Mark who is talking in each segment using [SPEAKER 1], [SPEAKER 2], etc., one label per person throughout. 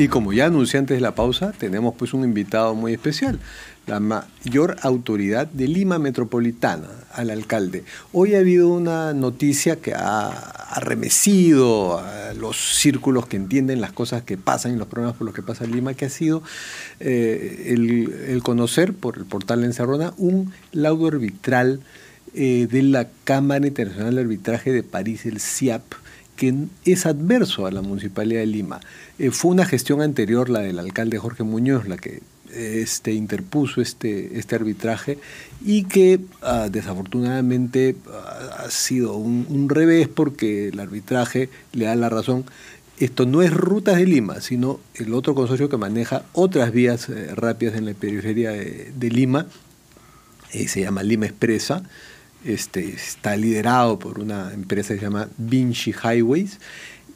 [SPEAKER 1] Y como ya anuncié antes de la pausa, tenemos pues un invitado muy especial, la mayor autoridad de Lima Metropolitana, al alcalde. Hoy ha habido una noticia que ha arremecido a los círculos que entienden las cosas que pasan y los problemas por los que pasa Lima, que ha sido eh, el, conocer por el portal de Encerrona un laudo arbitral eh, de la Cámara Internacional de Arbitraje de París, el CIAP, que es adverso a la Municipalidad de Lima. Eh, fue una gestión anterior, la del alcalde Jorge Muñoz, la que este, interpuso este, este arbitraje y que ah, desafortunadamente ah, ha sido un, revés porque el arbitraje le da la razón. Esto no es Rutas de Lima, sino el otro consorcio que maneja otras vías eh, rápidas en la periferia de, Lima, eh, se llama Lima Expresa, este, está liderado por una empresa que se llama Vinci Highways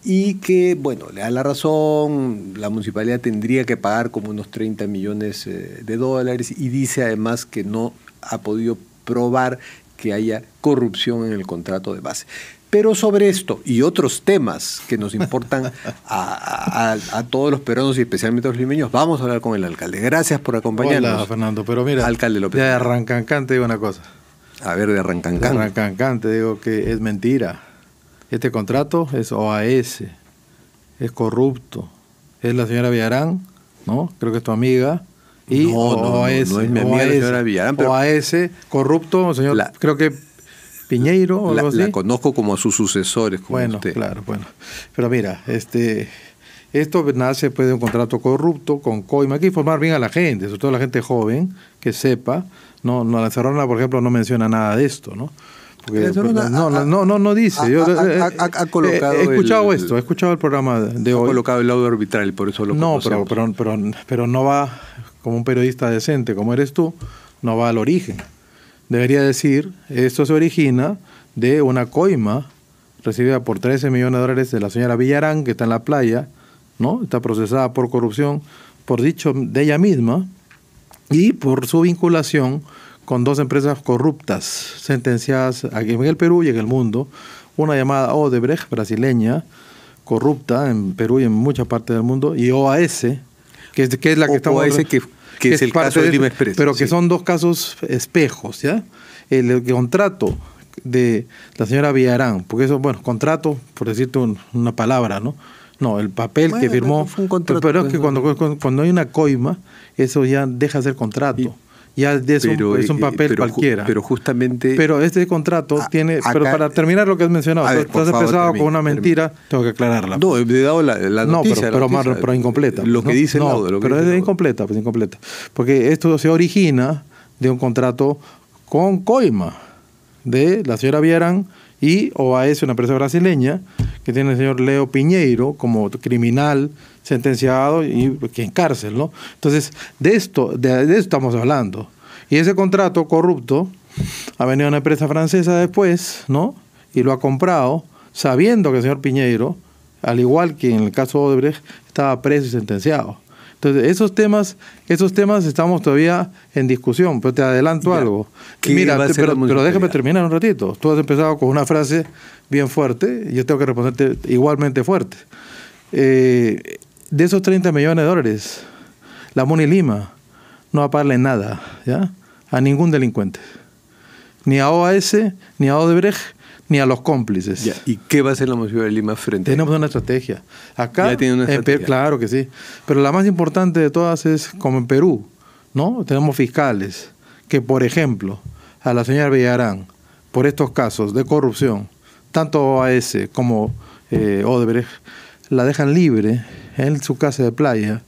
[SPEAKER 1] y que, bueno, le da la razón, la municipalidad tendría que pagar como unos 30 millones eh, de dólares y dice además que no ha podido probar que haya corrupción en el contrato de base. Pero sobre esto y otros temas que nos importan a, todos los peruanos y especialmente a los limeños, vamos a hablar con el alcalde.
[SPEAKER 2] Gracias por acompañarnos. Hola,
[SPEAKER 1] Fernando. Pero mira, alcalde López. ya
[SPEAKER 2] arrancancante una cosa. A ver, de Arrancancán. De digo que es mentira. Este contrato es OAS, es corrupto. Es la señora Villarán, ¿no? Creo que es tu amiga. Y no, OAS, no, es mi amiga señora Villarán. OAS, corrupto, señor, creo que Piñeiro o algo así. La conozco como a sus sucesores, como bueno, Claro, bueno. Pero mira, este esto nace después pues, de un contrato corrupto con COIMA. Hay que informar bien a la gente, sobre todo a la gente joven, que sepa. No, no la Cerrona, por ejemplo, no menciona nada de esto, ¿no? Pues, no, no, no, dice. Eh, eh, eh, he, escuchado esto, he escuchado el programa de hoy. Ha colocado el lado arbitral, por eso lo No, pero, pero, pero, pero no va, como un periodista decente como eres tú, no va al origen. Debería decir, esto se origina de una coima recibida por 13 millones de dólares de la señora Villarán, que está en la playa, ¿no? Está procesada por corrupción, por dicho de ella misma y por su vinculación con dos empresas corruptas sentenciadas aquí en el Perú y en el mundo. Una llamada Odebrecht, brasileña, corrupta en Perú y en muchas partes del mundo, y OAS, que es, la que estamos... OAS que, es, el caso de Lima Express. Pero que son dos casos espejos, ¿ya? El, contrato de la señora Villarán, porque eso, bueno, contrato, por decirte una palabra, ¿no? No, el papel que firmó. Fue un contrato, pero, es que pues, cuando, hay una coima, eso ya deja de ser contrato. ya es, un, eh, papel cualquiera. Pero justamente. Pero este contrato tiene. pero para terminar lo que has mencionado, tú has empezado con una mentira,
[SPEAKER 1] tengo que aclararla. No, pues. he dado la, noticia. No, pero,
[SPEAKER 2] incompleta. Lo que dice Pero es incompleta, pues incompleta. Porque esto se origina de un contrato con Coima, de la señora Vieran y OAS, una empresa brasileña, que tiene el señor Leo Piñeiro como criminal sentenciado y en cárcel, ¿no? Entonces, de esto, de, estamos hablando. Y ese contrato corrupto ha venido a una empresa francesa después, ¿no? Y lo ha comprado sabiendo que el señor Piñeiro, al igual que en el caso de Odebrecht, estaba preso y sentenciado. Entonces, esos temas, esos temas estamos todavía en discusión, pero te adelanto algo. Mira, pero, déjame terminar un ratito. Tú has empezado con una frase bien fuerte, y yo tengo que responderte igualmente fuerte. Eh, de esos 30 millones de dólares, la Muni Lima no va a pagarle nada, ¿ya? A ningún delincuente. Ni a OAS, ni a Odebrecht, ni a los cómplices. ¿Y qué va a hacer la Municipalidad de Lima frente Tenemos una estrategia. Acá, ya una estrategia. claro que sí. Pero la más importante de todas es, como en Perú, ¿no? Tenemos fiscales que, por ejemplo, a la señora Villarán, por estos casos de corrupción, tanto a ese como eh, Odebrecht, la dejan libre en su casa de playa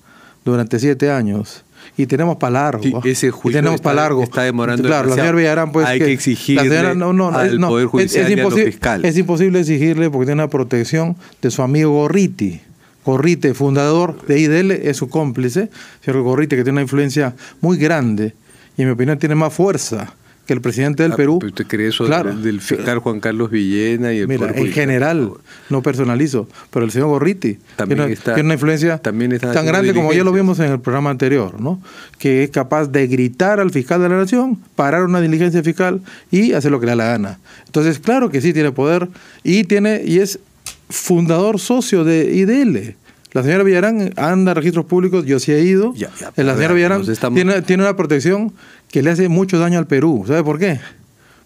[SPEAKER 2] durante siete años y tenemos para largo. ese juicio tenemos para largo. Está demorando. Claro, la Villarán, pues, Hay que, exigirle no, no, al eh, no, Poder Judicial es, Es imposible exigirle porque tiene una protección de su amigo Gorriti. Gorriti, fundador de IDL, es su cómplice. Señor Gorriti, que tiene una influencia muy grande y, en mi opinión, tiene más fuerza que el presidente del ah, Perú.
[SPEAKER 1] ¿Usted cree eso del fiscal Juan Carlos Villena y el Mira, en
[SPEAKER 2] general, no personalizo, pero el señor Gorriti también tiene, una influencia tan grande como ya lo vimos en el programa anterior, ¿no? Que es capaz de gritar al fiscal de la nación, parar una diligencia fiscal y hacer lo que le da la gana. Entonces, claro que sí tiene poder y tiene y es fundador socio de IDL. La señora Villarán anda a registros públicos, yo sí he ido. la pues, señora Villarán tiene, tiene, una protección que le hace mucho daño al Perú. ¿Sabe por qué?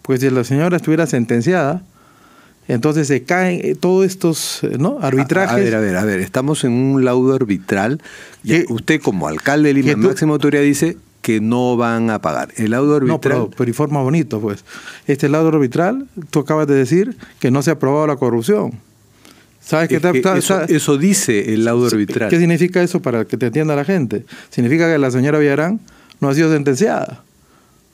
[SPEAKER 2] Porque si la señora estuviera sentenciada, entonces se caen eh, todos estos eh, ¿no? arbitrajes. A, ver, a ver, a ver, estamos en un laudo arbitral.
[SPEAKER 1] y usted como alcalde de Lima, máximo máxima autoridad, dice que no van a pagar. El laudo arbitral...
[SPEAKER 2] pero, y forma bonito, pues. Este laudo arbitral, tú acabas de decir que no se ha aprobado la corrupción.
[SPEAKER 1] ¿Sabes qué? que eso, eso, dice el laudo arbitral. ¿Qué
[SPEAKER 2] significa eso para que te entienda la gente? Significa que la señora Villarán no ha sido sentenciada.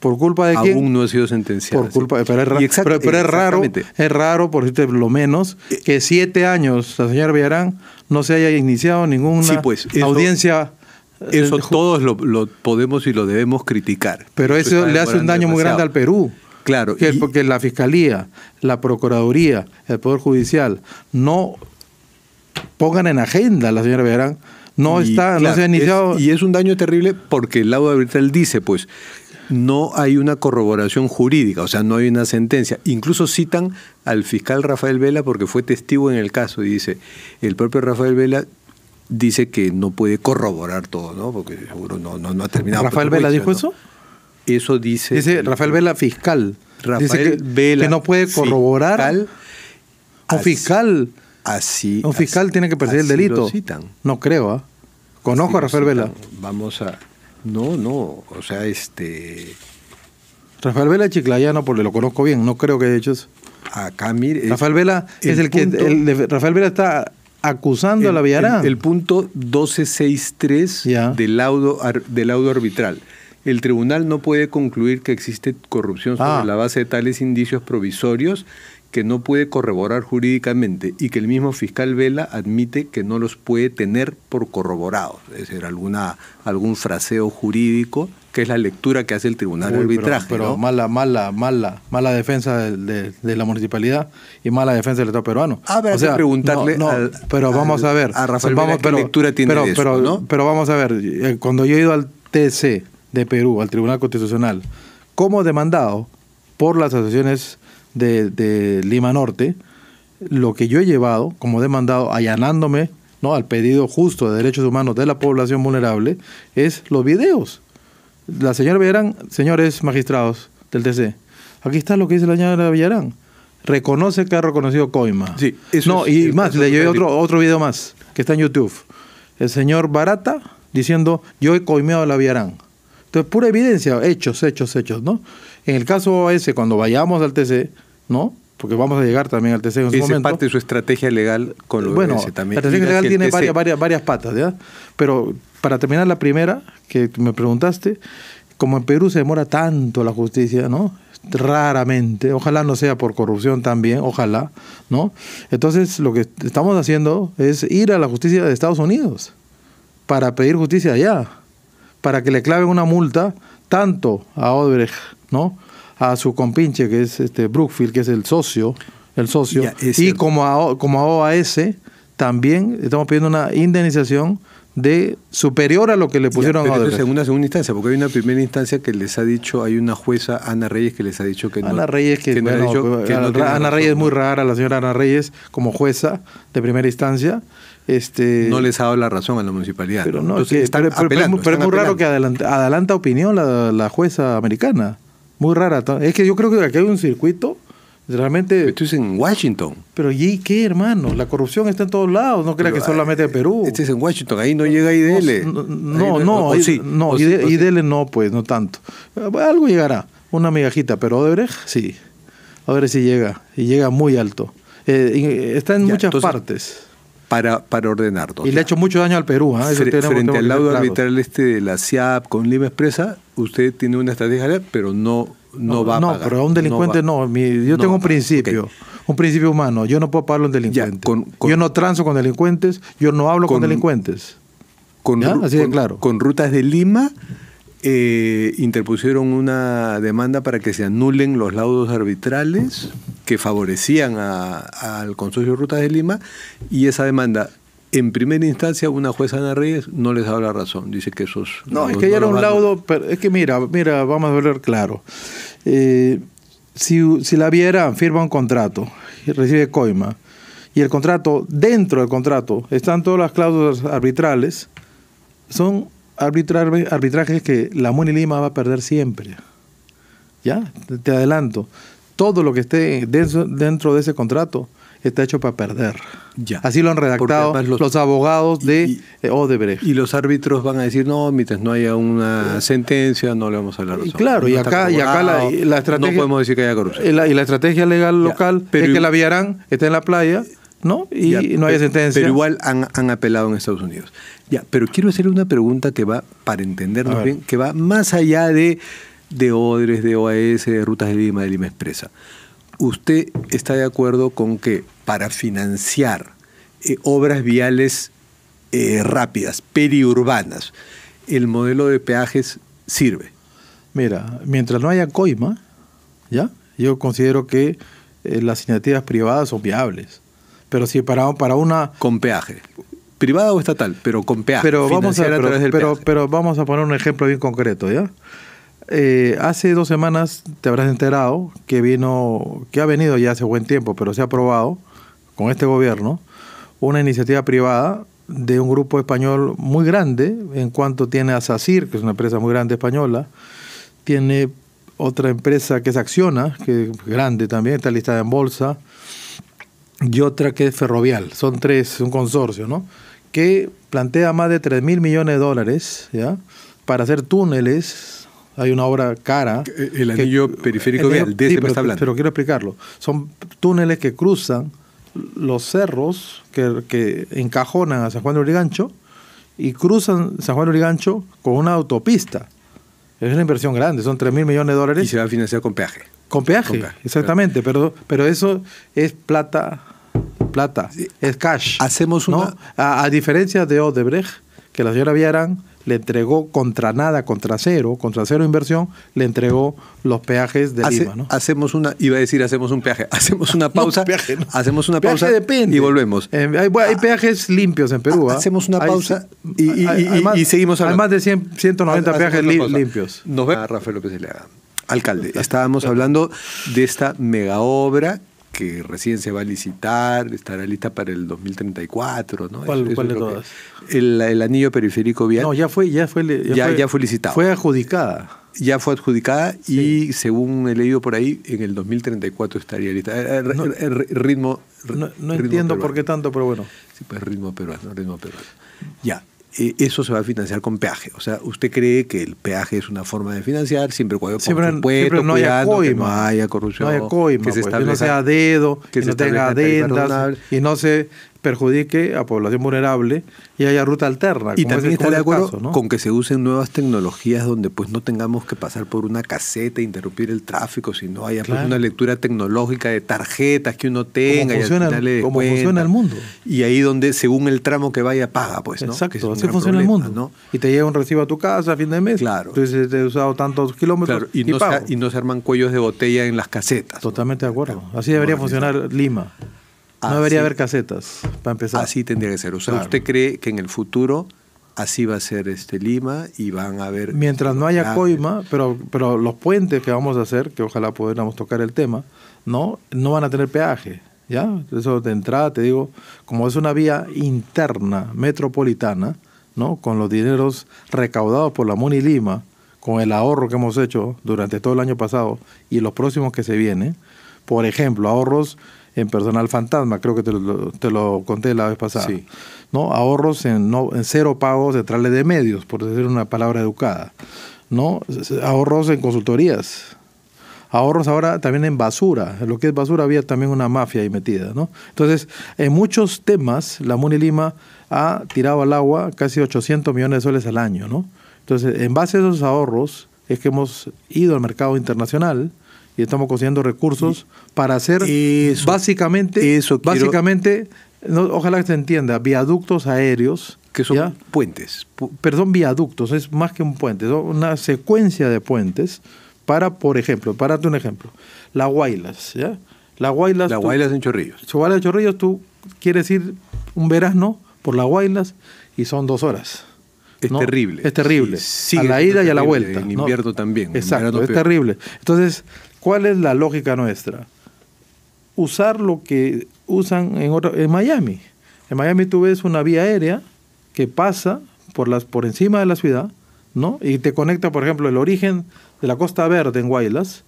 [SPEAKER 2] ¿Por culpa de Aún Aún
[SPEAKER 1] no ha sido sentenciado. Por culpa, pero, es, raro, es
[SPEAKER 2] raro, por decirte lo menos, eh, que siete años la señora Villarán no se haya iniciado ninguna pues, audiencia.
[SPEAKER 1] Eh, eso todos lo, podemos y lo debemos criticar. Pero eso, le hace un daño muy grande al
[SPEAKER 2] Perú. Claro. porque la Fiscalía, la Procuraduría, el Poder Judicial no pongan en agenda la señora Villarán no está, no se ha iniciado.
[SPEAKER 1] y es un daño terrible porque el lado de arbitral dice, pues, no hay una corroboración jurídica, o sea, no hay una sentencia. Incluso citan al fiscal Rafael Vela porque fue testigo en el caso y dice, el propio Rafael Vela dice que no puede corroborar todo, ¿no? Porque seguro no, no, ha terminado. ¿Rafael Vela dijo eso? Eso dice... Dice Rafael Vela,
[SPEAKER 2] fiscal. Rafael que, Vela. Que no puede corroborar. Fiscal, un fiscal. Así. Un fiscal tiene que perseguir el delito. Lo citan. No creo, ¿ah? Conozco a Rafael Vela. Vamos a... No, no, o sea, este... Rafael Vela Chiclayano, porque lo conozco bien, no creo que haya hecho eso. Acá, mire... Rafael Vela es el, que... Rafael Vela está acusando a la Villarán. El,
[SPEAKER 1] punto 1263 del, laudo, del laudo arbitral el tribunal no puede concluir que existe corrupción sobre ah. la base de tales indicios provisorios que no puede corroborar jurídicamente y que el mismo fiscal Vela admite que no los puede tener por corroborados, es decir, alguna, algún fraseo jurídico que es la lectura que hace el tribunal de arbitraje. Pero,
[SPEAKER 2] mala, mala, mala, mala defensa de, la municipalidad y mala defensa del Estado peruano. Ah, o sea, preguntarle. pero vamos a ver. vamos, pero, lectura tiene pero, pero vamos a ver. Cuando yo he ido al TC de Perú, al Tribunal Constitucional, como demandado por las asociaciones de, Lima Norte, lo que yo he llevado como demandado, allanándome ¿no? al pedido justo de derechos humanos de la población vulnerable, es los videos. La señora Villarán, señores magistrados del TC, aquí está lo que dice la señora Villarán. Reconoce que ha reconocido Coima. Sí, no, y más, le llevé otro, otro video más que está en YouTube. El señor Barata diciendo, yo he coimeado a la Villarán. Entonces, pura evidencia, hechos, hechos, hechos, ¿no? En el caso ese, cuando vayamos al TC, ¿no? Porque vamos a llegar también al TC en parte
[SPEAKER 1] de su estrategia legal con los Bueno, la estrategia legal tiene varias,
[SPEAKER 2] varias, varias patas, ¿ya? Pero para terminar la primera, que me preguntaste, como en Perú se demora tanto la justicia, ¿no? Raramente, ojalá no sea por corrupción también, ojalá, ¿no? Entonces lo que estamos haciendo es ir a la justicia de Estados Unidos para pedir justicia allá, para que le claven una multa tanto a Odebrecht, ¿no? a su compinche, que es este Brookfield, que es el socio, el socio, y como a, como a OAS, también estamos pidiendo una indemnización de superior a lo que le pusieron a Odebrecht. en
[SPEAKER 1] una segunda instancia, porque hay una primera instancia que les ha dicho, hay una jueza, Ana Reyes, que les ha dicho que Ana no. Ana Reyes, que, Ana, Reyes es muy
[SPEAKER 2] rara, la señora Ana Reyes, como jueza de primera instancia. Este, no
[SPEAKER 1] les ha dado la razón a la municipalidad. Pero,
[SPEAKER 2] es muy raro que adelanta, adelanta opinión la, la jueza americana. Muy rara. Es que yo creo que aquí hay un circuito Realmente. Esto es en Washington. Pero ¿y qué, hermano? La corrupción está en todos lados. No crea que solamente en eh, Perú. Este es en Washington. Ahí no llega IDL. No, no, no. no, sí, no IDL, no, pues, no tanto. Eh, algo llegará. Una migajita. Pero Odebrecht, sí. A ver si llega. Y llega muy alto. Eh, está en muchas partes
[SPEAKER 1] para, para
[SPEAKER 2] Y le ha hecho mucho daño al Perú. ¿ah? frente al lado arbitral
[SPEAKER 1] este de la CIAP con Lima Expresa, usted tiene una estrategia, pero no,
[SPEAKER 2] no, va a no, No, pero a un delincuente no. yo tengo un principio. Un principio humano, yo no puedo pagarle a un yo no transo con delincuentes, yo no hablo con, delincuentes. Con, Así de claro. Con rutas de Lima eh, interpusieron una
[SPEAKER 1] demanda para que se anulen los laudos arbitrales que favorecían al consorcio Rutas de Lima y esa demanda en primera instancia una jueza Ana Reyes no les da la razón, dice que esos... No, es que ya era un
[SPEAKER 2] laudo, pero es que mira, mira, vamos a verlo claro. Eh, si, si, la Viera firma un contrato y recibe coima, y el contrato, dentro del contrato, están todas las cláusulas arbitrales, son arbitraje, arbitrajes que la Muni Lima va a perder siempre. Ya, te adelanto. Todo lo que esté dentro, de ese contrato está hecho para perder. Ya. Así lo han redactado los, abogados de eh, Odebrecht. Y los
[SPEAKER 1] árbitros van a decir, no, mientras no haya una sentencia, no le vamos a hablar. Claro, y acá, y acá la, estrategia... No podemos decir
[SPEAKER 2] que haya corrupción. Eh, y la estrategia legal local es que la viarán, está en la playa, ¿no? Y no haya sentencia. Pero igual
[SPEAKER 1] han, han apelado en Estados Unidos. Ya, pero quiero hacer una pregunta que va, para entendernos bien, que va más allá de, de Odres, de OAS, de Rutas de Lima, de Lima Expresa. ¿Usted está de acuerdo con que para financiar eh, obras viales eh, rápidas, periurbanas,
[SPEAKER 2] el modelo de peajes sirve? Mira, mientras no haya coima, ¿ya? Yo considero que eh, las iniciativas privadas son viables. Pero si para, para una... Con peaje privada o estatal, pero con Pero vamos a, pero, vamos a poner un ejemplo bien concreto, ¿ya? Eh, hace dos semanas te habrás enterado que vino, que ha venido ya hace buen tiempo, pero se ha aprobado con este gobierno una iniciativa privada de un grupo español muy grande, en cuanto tiene a SACIR, que es una empresa muy grande española, tiene otra empresa que es Acciona, que es grande también, está listada en bolsa, y otra que es Ferrovial. Son tres, un consorcio, ¿no? Que plantea más de 3 mil millones de dólares, ¿ya? Para hacer túneles. Hay una obra cara. Eh, el anillo
[SPEAKER 1] periférico vial, de pero, está hablando. Pero
[SPEAKER 2] quiero explicarlo. Son túneles que cruzan los cerros que, que encajonan a San Juan de Urigancho y cruzan San Juan de Urigancho con una autopista. Es una inversión grande, son 3 mil millones de dólares. Y se va a financiar con peaje. Con peaje, exactamente, pero, pero eso es plata, plata, es cash. Hacemos una... A, diferencia de Odebrecht, que la señora Villarán le entregó contra nada, contra cero, contra cero inversión, le entregó los peajes de Lima. ¿no?
[SPEAKER 1] Hacemos una, iba a decir, hacemos un peaje, hacemos una pausa, hacemos una pausa y
[SPEAKER 2] volvemos. Eh, hay, ah, peajes limpios en Perú. ¿ah? Hacemos una pausa y, seguimos hablando. Hay más de 190 peajes limpios.
[SPEAKER 1] Nos vemos. Ah, Rafael López le Alcalde, estábamos hablando de esta mega obra que recién se va a licitar, estará lista para el 2034, ¿no? ¿Cuál, de todas? El, anillo periférico vial. No,
[SPEAKER 2] ya fue, ya fue, ya, fue, licitado. Fue adjudicada. Ya
[SPEAKER 1] fue adjudicada y según he leído por ahí, en el 2034 estaría lista. El eh, eh, eh, ritmo. No, no entiendo por qué tanto, pero bueno. Sí, pues ritmo peruano, ritmo peruano. Ya. E, eso se va a financiar con peaje. O sea, usted cree que el peaje es una forma de financiar siempre cuando siempre, no haya coima, que no haya corrupción, no que, se pues, que no sea dedo, que, se no tenga adendas
[SPEAKER 2] y no se perjudique a población vulnerable y haya ruta alterna. Y también está de acuerdo
[SPEAKER 1] con que se usen nuevas tecnologías donde pues no tengamos que pasar por una caseta e interrumpir el tráfico, sino haya pues, una lectura tecnológica de tarjetas que uno tenga. Como funciona, y el mundo. Y ahí donde según el tramo que vaya paga, pues, ¿no? Exacto, así funciona el
[SPEAKER 2] mundo. Y te llega un recibo a tu casa a fin de mes. Claro. Entonces te he usado tantos kilómetros y, no Se, arman cuellos de botella en las casetas. Totalmente de acuerdo. Así debería funcionar Lima no debería haber casetas,
[SPEAKER 1] para empezar. Así tendría que ser ¿Usted cree que en el futuro así va a
[SPEAKER 2] ser este Lima y van a haber... Mientras no haya coima, pero, pero los puentes que vamos a hacer, que ojalá pudiéramos tocar el tema, no, no van a tener peaje. ¿ya? Eso de entrada te digo, como es una vía interna, metropolitana, ¿no? con los dineros recaudados por la Muni Lima, con el ahorro que hemos hecho durante todo el año pasado y los próximos que se vienen, por ejemplo, ahorros en personal fantasma, creo que te lo, te lo conté la vez pasada. ¿no? Ahorros en, no, en cero pagos centrales de medios, por decir una palabra educada. ¿no? Ahorros en consultorías, ahorros ahora también en basura. En lo que es basura había también una mafia ahí metida, ¿no? Entonces, en muchos temas, la Muni Lima ha tirado al agua casi 800 millones de soles al año, ¿no? Entonces, en base a esos ahorros es que hemos ido al mercado internacional, y estamos consiguiendo recursos para hacer básicamente, básicamente ojalá que se entienda, viaductos aéreos. Que son puentes. perdón, viaductos, es más que un puente, es una secuencia de puentes para, por ejemplo, párate un ejemplo, La Guaylas, ¿ya? La Guaylas. La Guaylas en Chorrillos. Guaylas en Chorrillos, tú quieres ir un verano por La Guaylas y son dos horas. Es terrible. Es terrible. a la ida y a la vuelta. En invierno también. Exacto, es terrible. Entonces, ¿Cuál es la lógica nuestra? Usar lo que usan en, otro, en Miami. En Miami tú ves una vía aérea que pasa por, las, por encima de la ciudad, ¿no? Y te conecta, por ejemplo, el origen de la Costa Verde en Guaylas,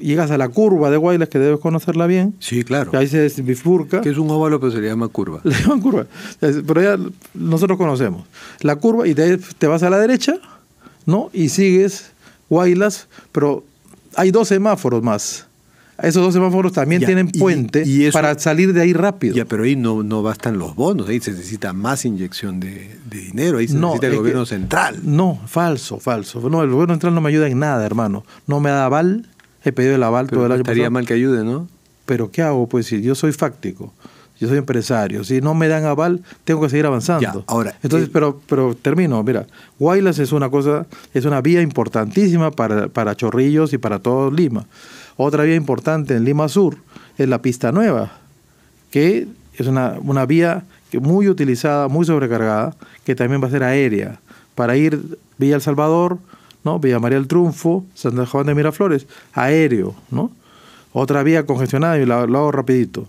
[SPEAKER 2] llegas a la curva de Guaylas, que debes conocerla bien. Sí, claro. Que ahí se bifurca. Que es un óvalo, pero se le llama curva. Le llaman curva. Pero ya nosotros conocemos. La curva, y te, te vas a la derecha, ¿no? Y sigues Guaylas, pero hay dos semáforos más. Esos dos semáforos también tienen puente para salir de ahí rápido.
[SPEAKER 1] Ya, pero ahí no, no bastan los bonos, ahí se necesita más inyección de, dinero, ahí se no, necesita el gobierno
[SPEAKER 2] central. No, falso, falso. No, el gobierno central no me ayuda en nada, hermano. No me da aval, he pedido el aval pero todo el año estaría mal que ayude, ¿no? Pero ¿qué hago? Pues si yo soy fáctico yo soy empresario, si no me dan aval, tengo que seguir avanzando. ahora, Entonces, eh, pero, pero termino, mira, Guaylas es una cosa, es una vía importantísima para, para Chorrillos y para todo Lima. Otra vía importante en Lima Sur es la pista nueva, que es una, una vía muy utilizada, muy sobrecargada, que también va a ser aérea, para ir Villa El Salvador, ¿no? Villa María del Triunfo, San Juan de Miraflores, aéreo, ¿no? Otra vía congestionada, y lo hago rapidito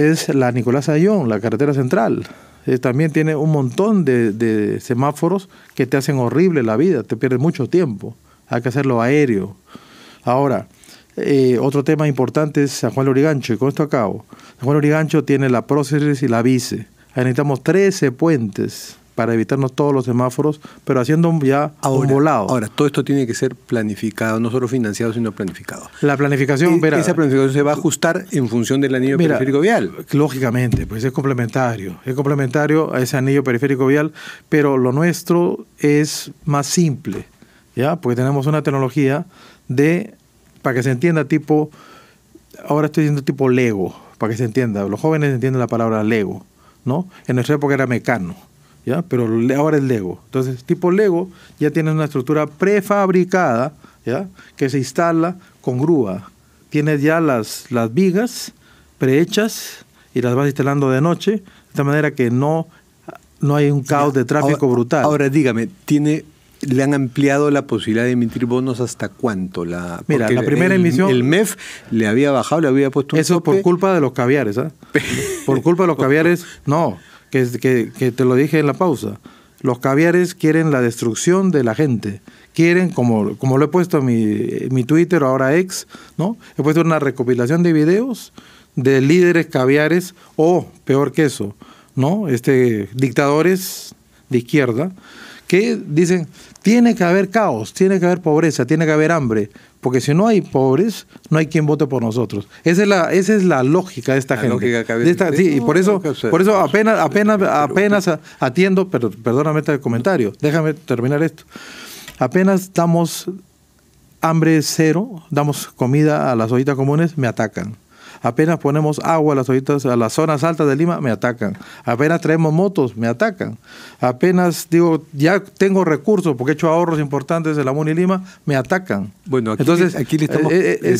[SPEAKER 2] es la Nicolás Ayón, la carretera central. Eh, también tiene un montón de, semáforos que te hacen horrible la vida, te pierdes mucho tiempo. Hay que hacerlo aéreo. Ahora, eh, otro tema importante es San Juan Lurigancho, y con esto acabo. San Juan Lurigancho tiene la próceres y la vice. Ahí necesitamos 13 puentes para evitarnos todos los semáforos, pero haciendo ya un volado. Ahora, todo esto tiene que ser planificado, no solo financiado, sino planificado. La planificación, pero Esa
[SPEAKER 1] planificación se va a ajustar en función del anillo periférico
[SPEAKER 2] vial. Lógicamente, pues es complementario. Es complementario a ese anillo periférico vial, pero lo nuestro es más simple, ¿ya? Porque tenemos una tecnología de, para que se entienda, tipo, ahora estoy diciendo tipo Lego, para que se entienda. Los jóvenes entienden la palabra Lego, ¿no? En nuestra época era mecano pero ahora es Lego. Entonces, tipo Lego ya tiene una estructura prefabricada, ¿ya? Que se instala con grúa. Tienes ya las, las vigas prehechas y las vas instalando de noche, de esta manera que no, no hay un caos de tráfico brutal. Ahora
[SPEAKER 1] dígame, ¿tiene le han ampliado la posibilidad de emitir bonos hasta cuánto la Mira, la primera emisión el
[SPEAKER 2] MEF le había bajado, le había puesto un Eso por culpa de los caviares, ¿ah? por culpa de los caviares, no que, te lo dije en la pausa. Los caviares quieren la destrucción de la gente. Quieren, como, como lo he puesto en mi, Twitter, ahora ex, ¿no? He puesto una recopilación de videos de líderes caviares o, peor que eso, ¿no? Este, dictadores de izquierda que dicen, tiene que haber caos, tiene que haber pobreza, tiene que haber hambre, porque si no hay pobres, no hay quien vote por nosotros. Esa es la, esa es la lógica de esta gente. y por eso, por eso apenas, apenas, apenas atiendo, pero perdóname este comentario, déjame terminar esto. Apenas damos hambre cero, damos comida a las ollitas comunes, me atacan. Apenas ponemos agua a las, a las zonas altas de Lima, me atacan. Apenas traemos motos, me atacan. Apenas digo, ya tengo recursos porque he hecho ahorros importantes en la MUNI Lima, me atacan. Bueno, Entonces, aquí le estamos, eh, eh,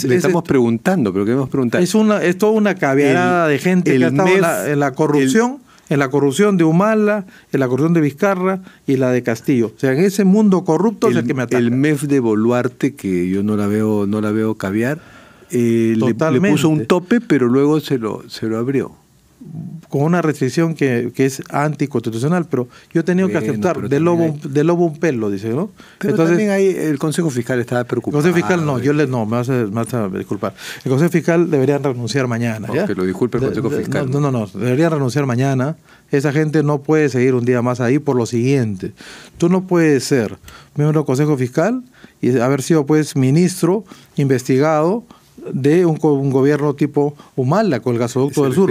[SPEAKER 1] preguntando, pero queremos preguntar.
[SPEAKER 2] Es, una, es toda una caveada de gente que ha en, la, corrupción. en la corrupción de Humala, en la corrupción de Vizcarra y la de Castillo. O sea, en ese mundo corrupto es el que me ataca. El MEF de Boluarte, que yo no la veo, no la veo caviar, eh, le, puso un tope, pero luego se lo, se lo abrió. Con una restricción que, que es anticonstitucional, pero yo he tenido que aceptar, de lobo, de lobo un pelo, dice, ¿no? Pero Entonces, también ahí el Consejo Fiscal estaba preocupado. El Consejo Fiscal no, yo le, no, me vas, a, disculpar. El Consejo Fiscal deberían renunciar mañana. ¿ya? que lo disculpe el Consejo Fiscal. No, no, no, deberían renunciar mañana. Esa gente no puede seguir un día más ahí por lo siguiente. Tú no puedes ser miembro del Consejo Fiscal y haber sido, pues, ministro, investigado, de un, gobierno tipo Humala con el gasoducto del sur.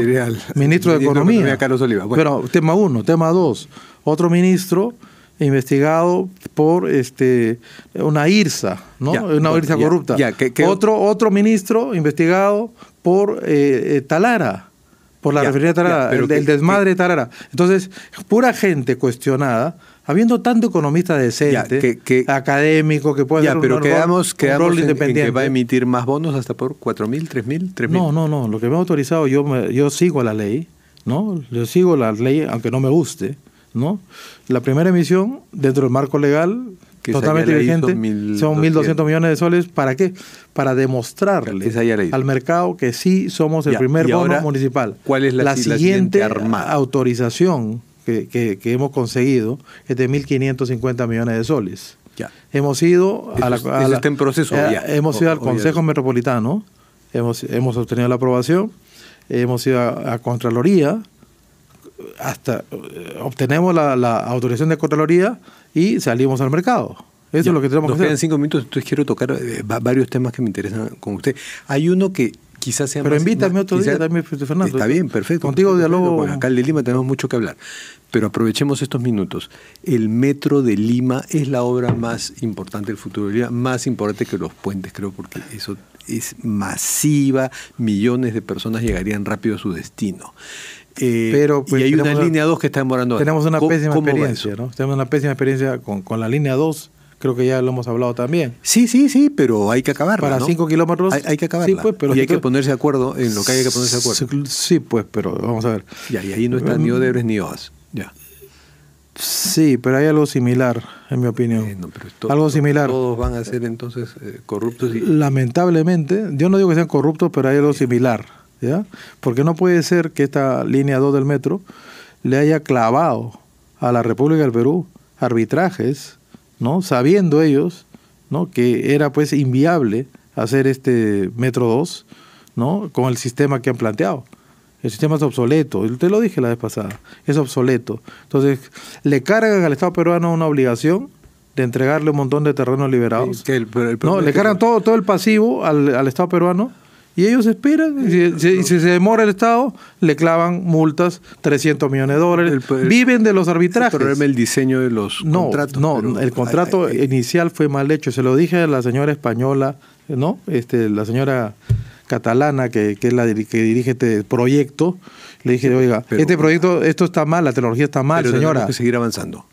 [SPEAKER 2] Ministro de Economía. Carlos Pero tema uno, tema dos, otro ministro investigado por este una IRSA, ¿no? una IRSA corrupta. Otro, otro ministro investigado por eh, eh, Talara por la ya, refinería Tarara, el, desmadre Tarara. Entonces, pura gente cuestionada, habiendo tanto economista decente, que, académico, que pueda pero quedamos, rol, quedamos que va a emitir más bonos hasta por 4.000, 3.000, 3.000. No, no, no. Lo que me ha autorizado, yo, yo sigo la ley, ¿no? Yo sigo la ley, aunque no me guste, ¿no? La primera emisión, dentro del marco legal, totalmente vigente, son 1.200 millones de soles. ¿Para qué? Para demostrarle al mercado que sí somos el primer bono municipal. ¿Cuál es la, siguiente, autorización que, hemos conseguido es de 1.550 millones de soles. Ya. Hemos ido en proceso. Eh, hemos ido al Consejo Metropolitano, hemos, hemos obtenido la aprobación, hemos ido a, Contraloría, hasta eh, obtenemos la, la autorización de Contraloría y salimos al mercado. Eso es lo que tenemos que hacer. Quedan cinco minutos, entonces quiero tocar eh, varios temas que me
[SPEAKER 1] interesan con usted. Hay uno que quizás sea Pero invítame otro día también,
[SPEAKER 2] Fernando. Está bien,
[SPEAKER 1] perfecto. Contigo diálogo. acá en Lima tenemos mucho que hablar. Pero aprovechemos estos minutos. El metro de Lima es la obra más importante del futuro de Lima, más importante que los puentes, creo, porque eso es masiva, millones de personas llegarían rápido a su destino. Eh, pero, pues, y hay una línea
[SPEAKER 2] 2 que está demorando Tenemos una pésima experiencia, Tenemos una pésima experiencia con, con la línea 2 creo que ya lo hemos hablado también. Sí, sí, sí, pero hay que acabarla. Para 5 kilómetros. Hay, que acabarla. Pues, pero y hay que ponerse de acuerdo en lo que hay que ponerse de acuerdo. Sí, pues, pero vamos a ver. y
[SPEAKER 1] ahí no están ni eh, Odebrecht ni OAS.
[SPEAKER 2] Ya. Sí, pero hay algo similar, en mi opinión. algo similar. Todos van a ser entonces eh, corruptos. Lamentablemente, yo no digo que sean corruptos, pero hay algo similar ¿ya? Porque no puede ser que esta línea 2 del metro le haya clavado a la República del Perú arbitrajes, ¿no? Sabiendo ellos, ¿no? Que era pues inviable hacer este metro 2, ¿no? Con el sistema que han planteado. El sistema es obsoleto, Usted lo dije la vez pasada, es obsoleto. Entonces, le cargan al Estado peruano una obligación de entregarle un montón de terrenos liberados. no, le cargan todo, todo el pasivo al, al Estado peruano y ellos esperan, y si, se demora el Estado, le clavan multas, 300 millones de dólares. Viven de los arbitrajes. El problema el diseño de los contratos. No, el contrato inicial fue mal hecho. Se lo dije a la señora española, ¿no? Este, la señora catalana que, que es la que dirige este proyecto. Le dije, oiga, este proyecto, esto está mal, la tecnología está mal, señora. Tenemos que seguir avanzando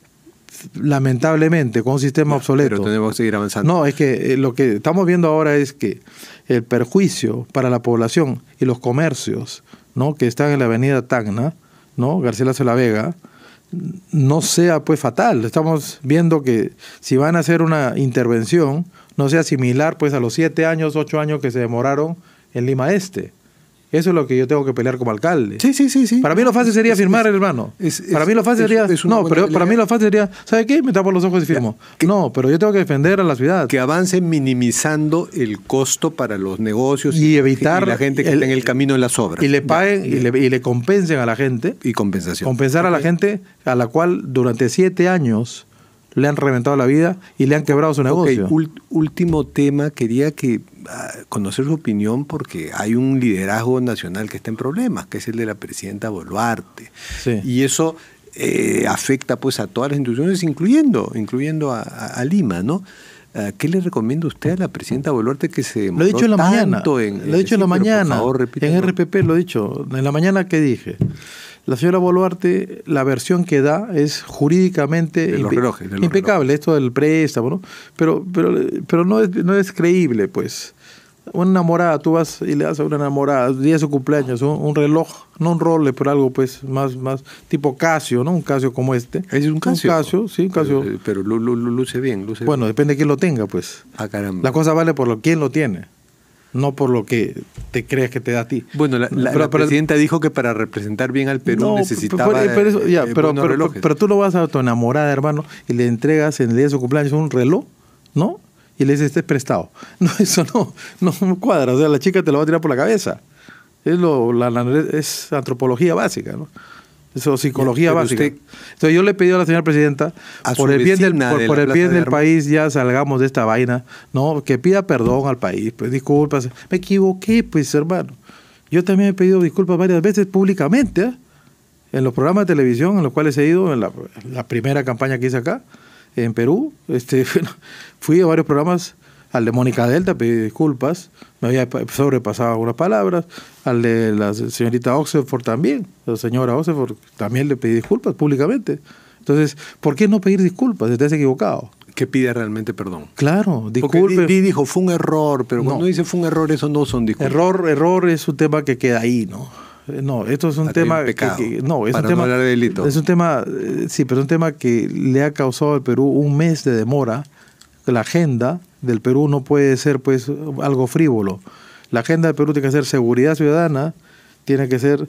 [SPEAKER 2] lamentablemente, con un sistema obsoleto. tenemos que seguir avanzando. No, es que eh, lo que estamos viendo ahora es que el perjuicio para la población y los comercios ¿no? que están en la avenida Tacna, ¿no? García la Vega, no sea pues fatal. Estamos viendo que si van a hacer una intervención, no sea similar pues a los siete años, ocho años que se demoraron en Lima Este. Eso es lo que yo tengo que pelear como alcalde. Sí, sí, sí. sí. Para mí lo fácil sería firmar, hermano. para mí lo fácil sería. no, pero para mí lo fácil sería. ¿Sabe qué? Me tapo los ojos y firmo. no, pero yo tengo que defender a la ciudad. Que avance minimizando el costo para los negocios y, evitar. la gente que en
[SPEAKER 1] el camino de las
[SPEAKER 2] obras. Y le paguen y, le, y compensen a la gente. Y compensación. Compensar a la gente a la cual durante siete años le han reventado la vida y le han quebrado su negocio. último tema, quería que
[SPEAKER 1] ah, conocer su opinión porque hay un liderazgo nacional que está en problemas, que es el de la presidenta Boluarte. Y eso eh, afecta pues a todas las instituciones, incluyendo, incluyendo a, Lima, ¿no? Ah, ¿Qué le recomienda usted a la presidenta Boluarte que se lo he dicho en la mañana, lo
[SPEAKER 2] he dicho en la mañana, favor, en RPP lo he dicho en la mañana que dije la señora Boluarte, la versión que da es jurídicamente impecable, esto del préstamo, ¿no? Pero, pero, pero no, es, no es creíble, pues. Una enamorada, tú vas y le das a una enamorada, día de su cumpleaños, un, reloj, no un role, pero algo pues más, más tipo Casio, ¿no? Un Casio como este. ¿Es un Casio? sí, un Casio. Eh, pero, luce bien, luce Bueno, depende de quién lo tenga, pues. a ah, caramba. La cosa vale por lo, quién lo tiene no por lo que te creas que te da a ti.
[SPEAKER 1] Bueno, la, presidenta dijo que para representar bien al Perú pues, necesitaba. Pero, pero, eh, pero,
[SPEAKER 2] tú lo vas a tu enamorada, hermano, y le entregas en el día de su cumpleaños un reloj, ¿no? Y le dices, este prestado. No, eso no, no cuadra. O sea, la chica te lo va a tirar por la cabeza. Es, lo, la, es antropología básica, ¿no? Eso, psicología básica. Entonces yo le he a la señora presidenta, por el bien del, por, el bien del país ya salgamos de esta vaina, ¿no? Que pida perdón al país, pues disculpas. Me equivoqué, pues hermano. Yo también he pedido disculpas varias veces públicamente, ¿eh? en los programas de televisión en los cuales he ido, en la, primera campaña que hice acá, en Perú, este, fui a varios programas al de Mónica Delta pedí disculpas, me había sobrepasado algunas palabras, al de la señorita Oxford también, la señora Oxford también le pedí disculpas públicamente. Entonces, ¿por qué no pedir disculpas? Estás equivocado.
[SPEAKER 1] Que pida realmente perdón.
[SPEAKER 2] Claro, disculpe. Di, dijo, fue un error, pero cuando no. dice fue un error, eso no son disculpas. Error, error es un tema que queda ahí, ¿no? Eh, no, esto es un tema que, no, delito. es un tema eh, sí, pero es un tema que le ha causado al Perú un mes de demora la agenda del Perú no puede ser pues algo frívolo. La agenda del Perú tiene que ser seguridad ciudadana, tiene que ser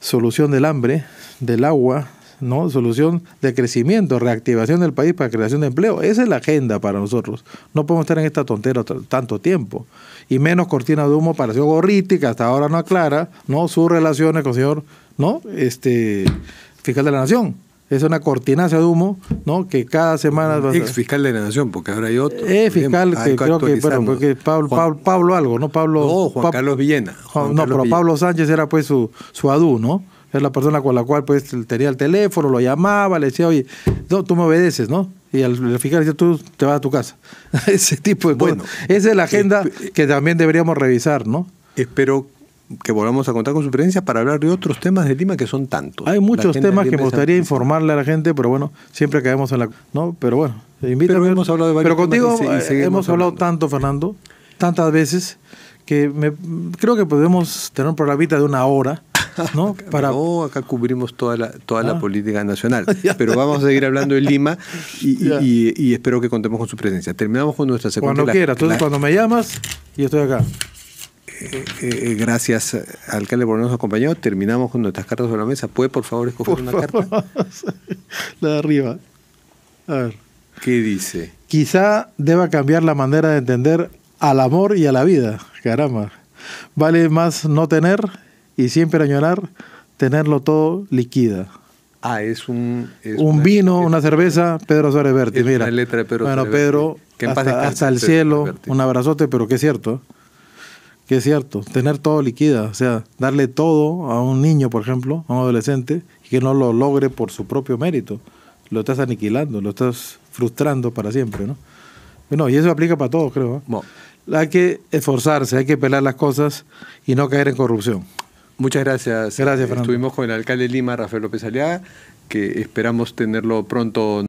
[SPEAKER 2] solución del hambre, del agua, ¿no? Solución de crecimiento, reactivación del país para creación de empleo. Esa es la agenda para nosotros. No podemos estar en esta tontera tanto tiempo. Y menos cortina de humo para el señor Gorriti, que hasta ahora no aclara, ¿no? Sus relaciones con el señor, ¿no? Este, fiscal de la nación es una cortina de humo, ¿no? Que cada semana... Va fiscal
[SPEAKER 1] de la Nación, porque ahora hay otro. Es eh, fiscal, que creo que, porque Pablo, Pablo,
[SPEAKER 2] Pablo, algo, ¿no? Pablo... Juan Carlos Villena. Ah, no, pero Pablo Sánchez era pues su, su adú, ¿no? Es la persona con la cual pues tenía el teléfono, lo llamaba, le decía, oye, no, tú me obedeces, ¿no? Y al, fiscal decía, tú te vas a tu casa. Ese tipo de bueno, Esa es la agenda que también deberíamos revisar, ¿no? Espero que volvamos a contar con su presencia para hablar de otros temas de Lima que son tantos. Hay muchos temas que me gustaría informarle a la gente, pero bueno, siempre caemos en la... No, pero bueno, invítame. Pero hemos hablado Pero contigo eh, hemos hablado tanto, Fernando, tantas veces, que me, creo que podemos tener por la programita de una hora. ¿no? Para...
[SPEAKER 1] acá cubrimos toda la, toda la ah. política nacional. Pero vamos a seguir hablando de Lima y, espero que contemos con su presencia. Terminamos con nuestra secuencia. Cuando quieras, entonces
[SPEAKER 2] cuando me llamas, y estoy acá.
[SPEAKER 1] Eh, eh, gracias al alcalde por habernos acompañado. Terminamos con nuestras cartas sobre la mesa. ¿Puede, por favor, escoger una
[SPEAKER 2] carta? la de arriba. A ver.
[SPEAKER 1] ¿Qué dice?
[SPEAKER 2] Quizá deba cambiar la manera de entender al amor y a la vida. Caramba. Vale más no tener y siempre añorar tenerlo todo liquida.
[SPEAKER 1] Ah, es un... un vino,
[SPEAKER 2] una cerveza, Pedro Suárez Berti. mira. bueno, Pedro, hasta, el cielo, un abrazote, pero qué es cierto que es cierto, tener todo liquida, o sea, darle todo a un niño, por ejemplo, a un adolescente, y que no lo logre por su propio mérito, lo estás aniquilando, lo estás frustrando para siempre, ¿no? Bueno, y eso aplica para todos, creo. ¿eh? Hay que esforzarse, hay que pelar las cosas y no caer en corrupción. Muchas gracias. Gracias, eh, Estuvimos con
[SPEAKER 1] el alcalde de Lima, Rafael López Aliaga, que esperamos tenerlo pronto.